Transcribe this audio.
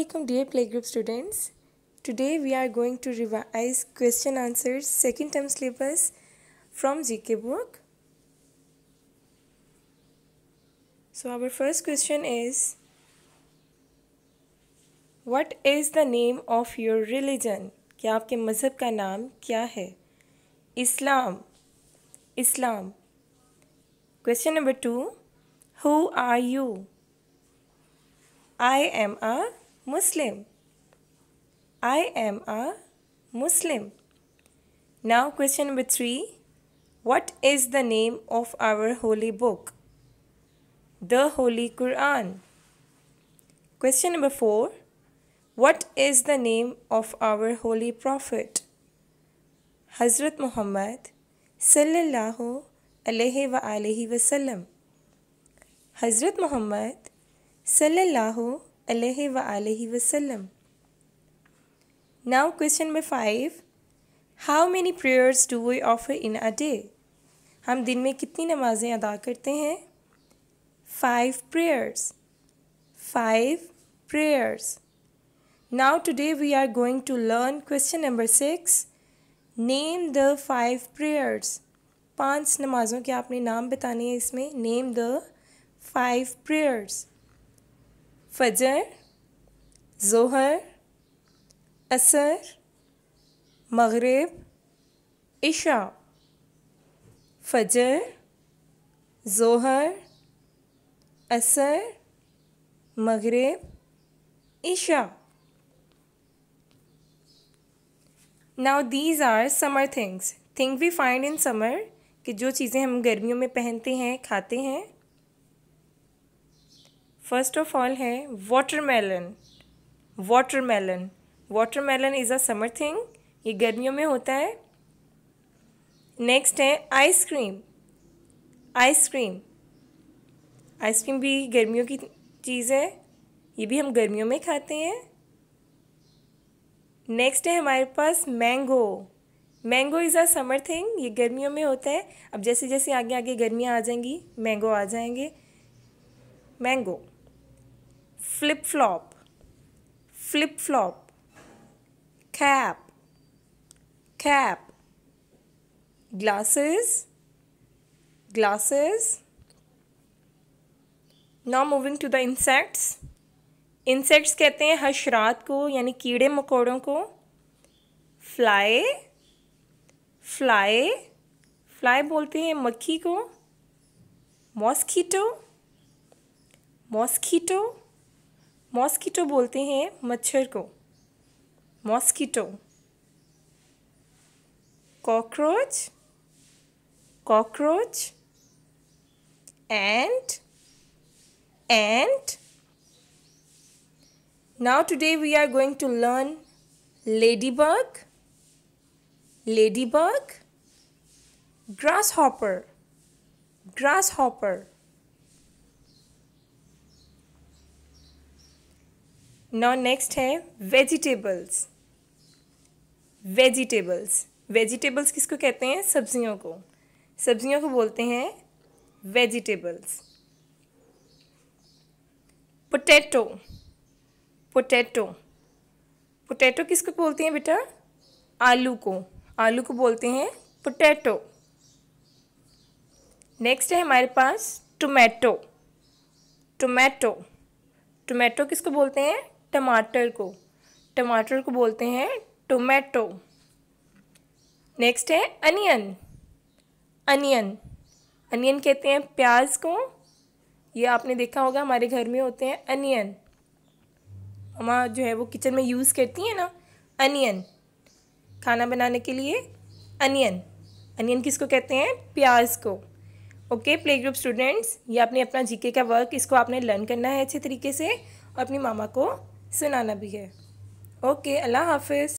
Welcome dear playgroup students. Today we are going to revise question answers second term syllabus from GK book. So our first question is What is the name of your religion? क्या आपके मज़हब का नाम क्या है Islam Islam question number two who are you I am a Muslim. I am a Muslim. Now, question number three What is the name of our holy book? The Holy Quran. Question number four What is the name of our holy prophet? Hazrat Muhammad sallallahu alayhi wa alihi wasallam. Hazrat Muhammad sallallahu वसल्लम now question number five how many prayers do we offer in a day हम दिन में कितनी नमाज़ें अदा करते हैं five prayers five prayers now today we are going to learn question number six name the five prayers पांच नमाज़ों के आपने नाम बताने हैं इसमें नेम द फाइव प्रेयर्स फ़जर ज़ोहर असर मगरब इशा फ़जर ज़ोहर असर मगरब इशा now these are summer things thing we find in summer कि जो चीज़ें हम गर्मियों में पहनते हैं खाते हैं फर्स्ट ऑफ ऑल है watermelon watermelon watermelon is a summer thing ये गर्मियों में होता है नेक्स्ट है आइसक्रीम आइसक्रीम आइसक्रीम भी गर्मियों की चीज़ है ये भी हम गर्मियों में खाते हैं नेक्स्ट है हमारे पास mango mango is a summer thing ये गर्मियों में होता है अब जैसे जैसे आगे आगे गर्मियाँ आ जाएंगी मैंगो आ जाएंगे mango flip flop flip flop cap cap glasses glasses now moving to the insects insects कहते हैं हशरात को यानी कीड़े मकोड़ों को fly fly fly बोलते हैं मक्खी को mosquito mosquito मॉस्किटो बोलते हैं मच्छर को mosquito cockroach cockroach and and now today we are going to learn ladybug ladybug grasshopper grasshopper now next है वेजिटेबल्स वेजिटेबल्स वेजिटेबल्स किसको कहते हैं सब्जियों को सब्जियों को बोलते हैं वेजिटेबल्स पोटैटो पोटैटो पोटैटो किसको बोलते हैं बेटा आलू को आलू को बोलते हैं पोटैटो नेक्स्ट है हमारे पास टोमेटो टोमेटो टोमेटो किसको बोलते हैं टमाटर को टमाटर को बोलते हैं टोमेटो नेक्स्ट है अनियन अनियन अनियन कहते हैं प्याज को ये आपने देखा होगा हमारे घर में होते हैं अनियन ममा जो है वो किचन में यूज़ करती हैं ना अनियन खाना बनाने के लिए अनियन अनियन किसको कहते हैं प्याज को ओके प्ले ग्रुप स्टूडेंट्स ये आपने अपना जीके का वर्क इसको आपने लर्न करना है अच्छे तरीके से और अपनी मामा को सुनाना भी है ओके अल्लाह हाफिज़